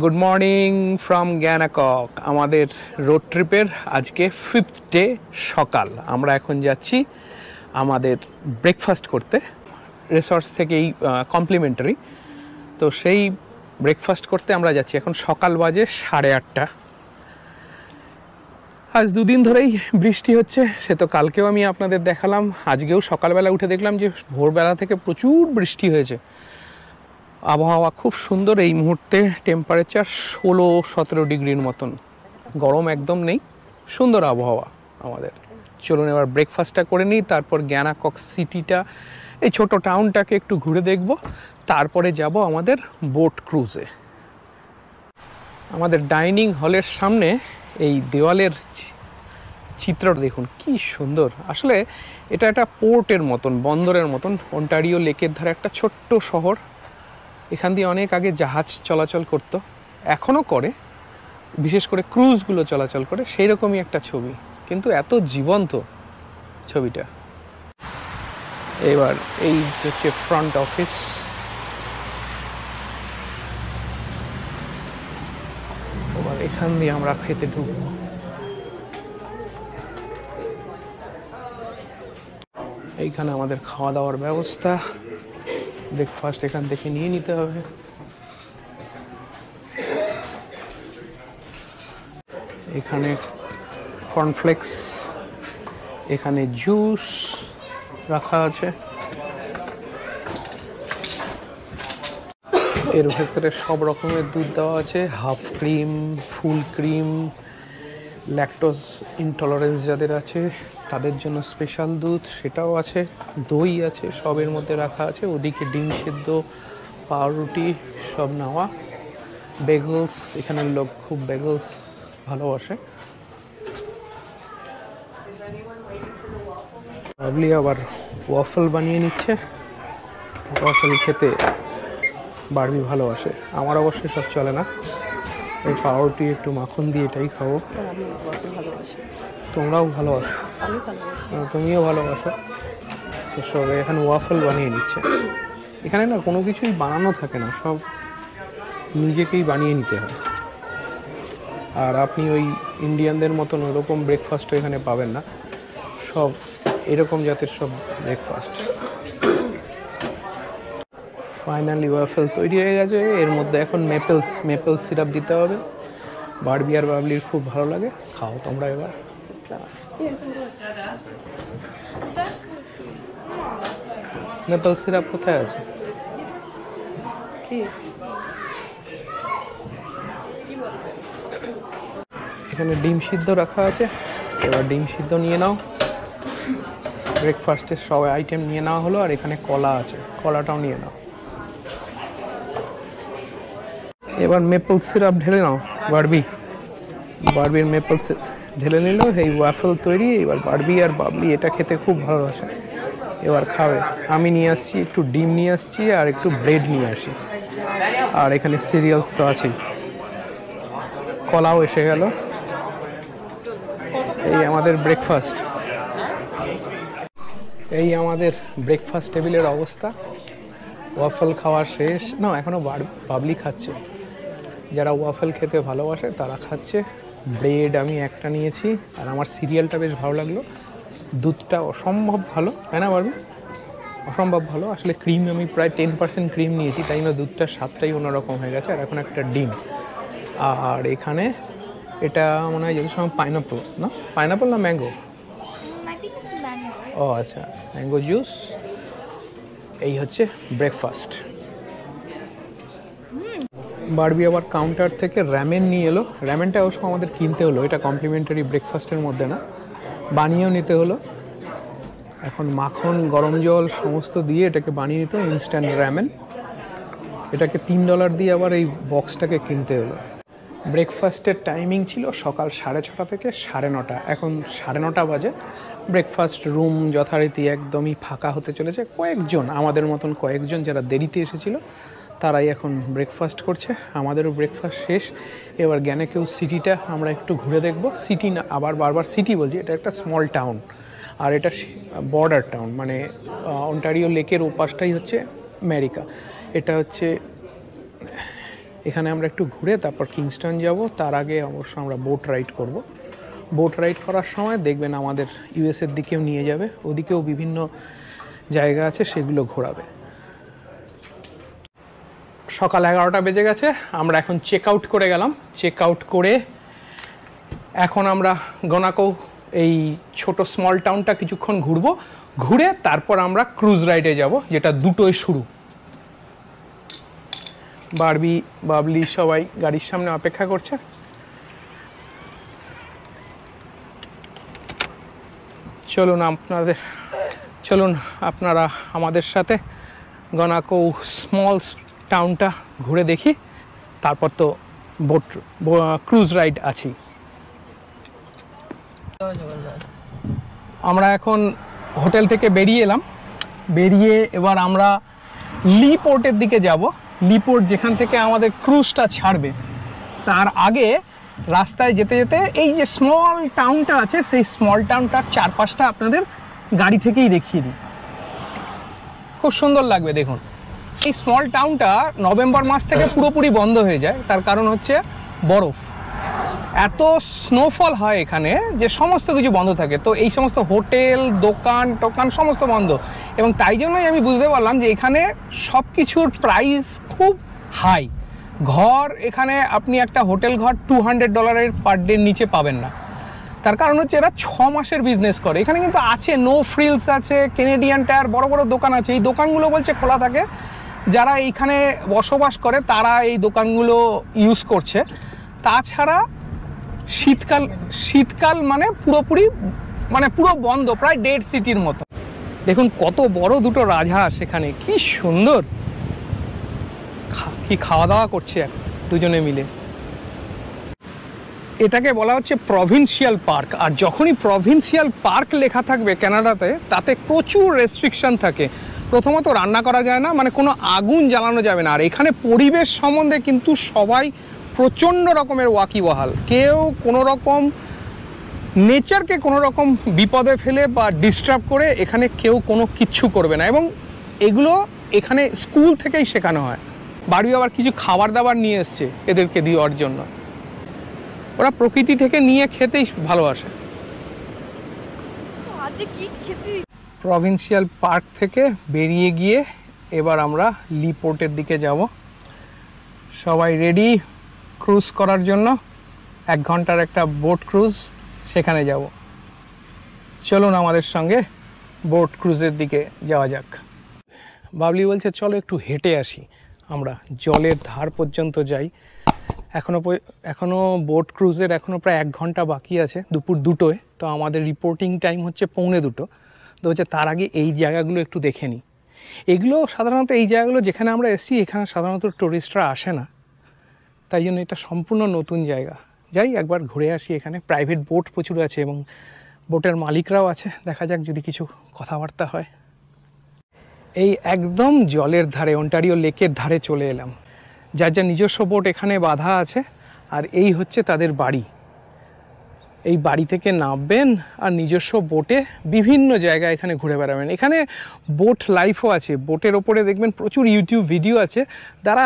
Good morning from গ্যানাকক আমাদের road ট্রিপের আজকে ফিফথ ডে সকাল আমরা এখন যাচ্ছি আমাদের ব্রেকফাস্ট করতে রিসর্টস থেকেই কমপ্লিমেন্টারি তো সেই ব্রেকফাস্ট করতে আমরা যাচ্ছি এখন সকাল বাজে সাড়ে আটটা আজ দুদিন ধরেই বৃষ্টি হচ্ছে সে তো কালকেও আমি আপনাদের দেখালাম আজকেও সকালবেলা উঠে দেখলাম যে ভোরবেলা থেকে প্রচুর বৃষ্টি হয়েছে আবহাওয়া খুব সুন্দর এই মুহূর্তে টেম্পারেচার ষোলো সতেরো ডিগ্রির মতন গরম একদম নেই সুন্দর আবহাওয়া আমাদের চলুন এবার ব্রেকফাস্টটা করে নিই তারপর জ্ঞানাকক সিটিটা এই ছোট টাউনটাকে একটু ঘুরে দেখব তারপরে যাব আমাদের বোট ক্রুজে আমাদের ডাইনিং হলের সামনে এই দেওয়ালের চিত্রটা দেখুন কি সুন্দর আসলে এটা একটা পোর্টের মতন বন্দরের মতন অন্টারিও লেকের ধারে একটা ছোট্ট শহর এখান দিয়ে অনেক আগে জাহাজ চলাচল করতো এখনও করে বিশেষ করে ক্রুজগুলো চলাচল করে সেই রকমই একটা ছবি কিন্তু এত জীবন্ত ছবিটা এবার এই হচ্ছে ফ্রন্ট অফিস এবার এখান দিয়ে আমরা খেতে ঢুকবো এইখানে আমাদের খাওয়া দাওয়ার ব্যবস্থা ব্রেকফাস্ট এখান থেকে নিয়ে নিতে হবে এখানে কর্নফ্লেক্স এখানে জুস রাখা আছে এর ভেতরে সব রকমের দুধ দেওয়া আছে half cream full cream lactose intolerance যাদের আছে তাদের জন্য স্পেশাল দুধ সেটাও আছে দই আছে সবের মধ্যে রাখা আছে ওদিকে ডিম সেদ্ধ পাউরুটি সব নেওয়া বেগলস এখানের লোক খুব বেগলস ভালোবাসে ভাবলি আবার ওয়াফল বানিয়ে নিচ্ছে ওয়াফল খেতে বারবি ভালোবাসে আমার অবশ্যই সব চলে না এই পাউরুটি একটু মাখন দিয়ে এটাই খাবো হ্যাঁ, তোমরাও ভালোবাসো হ্যাঁ, তুমিও ভালোবাসো তো সব এখানে ওয়াফল বানিয়ে নিচ্ছে এখানে না কোনো কিছুই বানানো থাকে না সব নিজেকেই বানিয়ে নিতে হয় আর আপনি ওই ইন্ডিয়ানদের মতন ওরকম ব্রেকফাস্টও এখানে পাবেন না সব এরকম জাতের সব ব্রেকফাস্ট ফাইনালি ওয়াফেল তৈরি হয়ে গেছে এর মধ্যে এখন মেপেল মেপেল সিরাপ দিতে হবে বারবি আর বাবলির খুব ভালো লাগে খাও তোমরা এবার মেপেল সিরাপ কোথায় আছে এখানে ডিম সিদ্ধ রাখা আছে এবার ডিম সিদ্ধ নিয়ে নাও ব্রেকফাস্টের সবাই আইটেম নিয়ে নেওয়া হলো আর এখানে কলা আছে কলাটাও নিয়ে নাও এবার মেপল সিরাপ ঢেলে নাও বারবি বারবির মেপল ঢেলে নিল এই ওয়াফেল তৈরি এবার বারবি আর বাবলি এটা খেতে খুব ভালোবাসে এবার খাবে আমি নিয়ে আসছি একটু ডিম নিয়ে আসছি আর একটু ব্রেড নিয়ে আসি আর এখানে সিরিয়ালস তো আছেই কলাও এসে গেল এই আমাদের ব্রেকফাস্ট এই আমাদের ব্রেকফাস্ট টেবিলের অবস্থা ওয়াফল খাওয়া শেষ না এখনও বাবলি খাচ্ছে যারা ওয়াফেল খেতে ভালোবাসে তারা খাচ্ছে ব্রেড আমি একটা নিয়েছি আর আমার সিরিয়ালটা বেশ ভালো লাগলো দুধটা অসম্ভব ভালো তাই না পারবে অসম্ভব ভালো আসলে ক্রিম আমি প্রায় টেন পার্সেন্ট ক্রিম নিয়েছি তাই না দুধটার স্বাদটাই অন্যরকম হয়ে গেছে আর এখন একটা ডিম আর এখানে এটা মনে হয় যে সময় পাইনাপল না পাইনাপল না ম্যাঙ্গো ও আচ্ছা ম্যাঙ্গো জুস এই হচ্ছে ব্রেকফাস্ট বারবি আবার কাউন্টার থেকে র্যামেন নিয়ে এলো র্যামেনটা অবশ্য আমাদের কিনতে হলো এটা কমপ্লিমেন্টারি ব্রেকফাস্টের মধ্যে না বানিয়েও নিতে হলো এখন মাখন গরম জল সমস্ত দিয়ে এটাকে বানিয়ে নিত ইনস্ট্যান্ট র্যামেন এটাকে তিন ডলার দিয়ে আবার এই বক্সটাকে কিনতে হলো ব্রেকফাস্টের টাইমিং ছিল সকাল সাড়ে ছটা থেকে সাড়ে নটা এখন সাড়ে নটা বাজে ব্রেকফাস্ট রুম যথারীতি একদমই ফাঁকা হতে চলেছে কয়েকজন আমাদের মতন কয়েকজন যারা দেরিতে এসেছিলো তারাই এখন ব্রেকফাস্ট করছে আমাদেরও ব্রেকফাস্ট শেষ এবার কেউ সিটিটা আমরা একটু ঘুরে দেখব সিটি না আবার বারবার সিটি বলছি এটা একটা স্মল টাউন আর এটা বর্ডার টাউন মানে অন্টারিও লেকের ওপাশটাই হচ্ছে আমেরিকা এটা হচ্ছে এখানে আমরা একটু ঘুরে তারপর কিংস্টন যাব তার আগে অবশ্য আমরা বোট রাইড করব বোট রাইড করার সময় দেখবেন আমাদের ইউএসের দিকেও নিয়ে যাবে ওদিকেও বিভিন্ন জায়গা আছে সেগুলো ঘোরাবে সকাল এগারোটা বেজে গেছে আমরা এখন চেক আউট করে গেলাম চেক আউট করে এখন আমরা গনাকো এই ছোট স্মল টাউনটা কিছুক্ষণ ঘুরবো ঘুরে তারপর আমরা ক্রুজ রাইডে যাব যেটা দুটোই শুরু বারবি বাবলি সবাই গাড়ির সামনে অপেক্ষা করছে চলুন আপনাদের চলুন আপনারা আমাদের সাথে গনাকো স্মল টাউনটা ঘুরে দেখি তারপর তো বোট ক্রুজ রাইড আছি আমরা এখন হোটেল থেকে বেরিয়ে এলাম বেরিয়ে এবার আমরা লি পোর্টের দিকে যাব লি পোর্ট যেখান থেকে আমাদের ক্রুজটা ছাড়বে তার আগে রাস্তায় যেতে যেতে এই যে স্মল টাউনটা আছে সেই স্মল টাউনটার চারপাশটা আপনাদের গাড়ি থেকেই দেখিয়ে দিই খুব সুন্দর লাগবে দেখুন এই স্মল টাউনটা নভেম্বর মাস থেকে পুরোপুরি বন্ধ হয়ে যায় তার কারণ হচ্ছে বরফ এত স্নোফল হয় এখানে যে সমস্ত কিছু বন্ধ থাকে তো এই সমস্ত হোটেল দোকান টোকান সমস্ত বন্ধ এবং তাই জন্যই আমি বুঝতে পারলাম যে এখানে সব কিছুর প্রাইস খুব হাই ঘর এখানে আপনি একটা হোটেল ঘর টু হান্ড্রেড ডলারের পার ডে নিচে পাবেন না তার কারণ হচ্ছে এরা ছ মাসের বিজনেস করে এখানে কিন্তু আছে নো ফ্রিলস আছে কেনেডিয়ান টায়ার বড় বড় দোকান আছে এই দোকানগুলো বলছে খোলা থাকে যারা এইখানে বসবাস করে তারা এই দোকানগুলো ইউজ করছে তাছাড়া শীতকাল শীতকাল মানে পুরোপুরি মানে পুরো বন্ধ প্রায় ডেড সিটির মতো দেখুন কত বড় দুটো রাজহাঁস সেখানে কি সুন্দর কি খাওয়া দাওয়া করছে এক দুজনে মিলে এটাকে বলা হচ্ছে প্রভিন্সিয়াল পার্ক আর যখনই প্রভিন্সিয়াল পার্ক লেখা থাকবে ক্যানাডাতে তাতে প্রচুর রেস্ট্রিকশন থাকে প্রথমত রান্না করা যায় না মানে কোনো আগুন জ্বালানো যাবে না আর এখানে পরিবেশ সম্বন্ধে কিন্তু সবাই প্রচণ্ড রকমের ওয়াকিবহাল কেউ কোনো রকম নেচারকে কোনো রকম বিপদে ফেলে বা ডিস্টার্ব করে এখানে কেউ কোনো কিচ্ছু করবে না এবং এগুলো এখানে স্কুল থেকেই শেখানো হয় বাড়ি আবার কিছু খাবার দাবার নিয়ে এসছে এদেরকে দেওয়ার জন্য ওরা প্রকৃতি থেকে নিয়ে খেতেই ভালোবাসে প্রভিন্সিয়াল পার্ক থেকে বেরিয়ে গিয়ে এবার আমরা লিপোর্টের দিকে যাব সবাই রেডি ক্রুজ করার জন্য এক ঘন্টার একটা বোট ক্রুজ সেখানে যাব চলুন আমাদের সঙ্গে বোট ক্রুজের দিকে যাওয়া যাক বাবলি বলছে চলো একটু হেঁটে আসি আমরা জলের ধার পর্যন্ত যাই এখনও এখনও বোট ক্রুজের এখনও প্রায় এক ঘন্টা বাকি আছে দুপুর দুটোয় তো আমাদের রিপোর্টিং টাইম হচ্ছে পৌনে দুটো তো হচ্ছে তার আগে এই জায়গাগুলো একটু দেখে নিই এগুলো সাধারণত এই জায়গাগুলো যেখানে আমরা এসেছি এখানে সাধারণত টুরিস্টরা আসে না তাই জন্য এটা সম্পূর্ণ নতুন জায়গা যাই একবার ঘুরে আসি এখানে প্রাইভেট বোট প্রচুর আছে এবং বোটের মালিকরাও আছে দেখা যাক যদি কিছু কথাবার্তা হয় এই একদম জলের ধারে অন্টারিও লেকের ধারে চলে এলাম যার যার নিজস্ব বোট এখানে বাধা আছে আর এই হচ্ছে তাদের বাড়ি এই বাড়ি থেকে নামবেন আর নিজস্ব বোটে বিভিন্ন জায়গায় এখানে ঘুরে বেড়াবেন এখানে বোট লাইফও আছে বোটের ওপরে দেখবেন প্রচুর ইউটিউব ভিডিও আছে তারা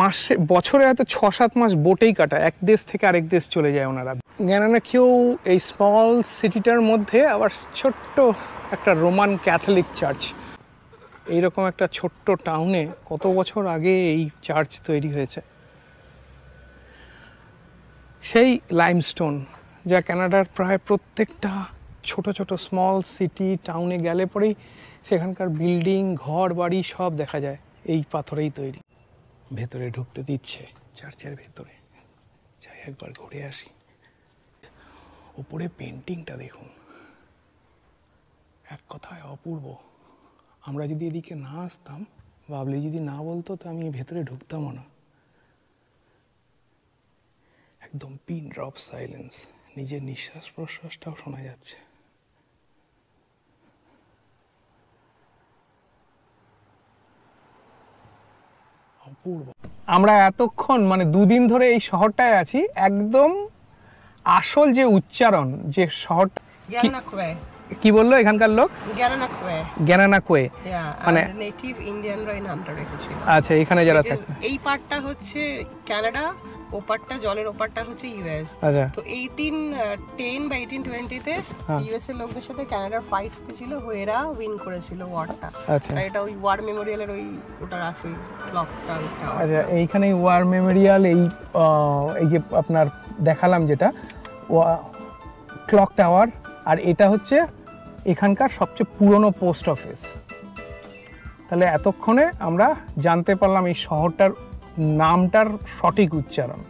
মাসে বছরে হয়তো ছ সাত মাস বোটেই কাটা এক দেশ থেকে আরেক দেশ চলে যায় ওনারা কেননা কেউ এই স্মল সিটিটার মধ্যে আবার ছোট্ট একটা রোমান ক্যাথলিক চার্চ এইরকম একটা ছোট্ট টাউনে কত বছর আগে এই চার্চ তৈরি হয়েছে সেই লাইমস্টোন যা ক্যানাডার প্রায় প্রত্যেকটা ছোট ছোট স্মল সিটি টাউনে গেলে পরেই সেখানকার বিল্ডিং ঘর বাড়ি সব দেখা যায় এই পাথরেই তৈরি ভেতরে ঢুকতে দিচ্ছে চার্চের ভেতরে যাই একবার ঘুরে আসি ওপরে পেন্টিংটা দেখুন এক কথায় অপূর্ব আমরা যদি এদিকে না আসতাম বাবলি যদি না বলতো তো আমি ভেতরে ঢুকতামও না একদম পিন ড্রপ সাইলেন্স নিজের নিঃশ্বাস প্রশ্বাসটাও শোনা যাচ্ছে অপূর্ব আমরা এতক্ষণ মানে দুদিন ধরে এই শহরটায় আছি একদম আসল যে উচ্চারণ যে শহর কি বললো এখানকার লোক গ্যানানাকুয়ে মানে নেটিভ ইন্ডিয়ানরা এই নামটা রেখেছিল আচ্ছা এখানে যারা থাকে এই পার্টটা হচ্ছে ক্যানাডা ওপারটা জলের ওপারটা হচ্ছে ইউএস আচ্ছা। তো এইটিন টেন বা এইটিন টোয়েন্টিতে ইউএস এর লোকদের সাথে কানাডার ফাইট ছিল এরা উইন করেছিল ওয়ারটা আচ্ছা এটা ওই ওয়ার মেমোরিয়ালের ওই ওটার আছে ক্লকটা আচ্ছা এইখানে ওয়ার মেমোরিয়াল এই এই যে আপনার দেখালাম যেটা ক্লক টাওয়ার আর এটা হচ্ছে এখানকার সবচেয়ে পুরনো পোস্ট অফিস তাহলে এতক্ষণে আমরা জানতে পারলাম এই শহরটার নামটার সঠিক উচ্চারণ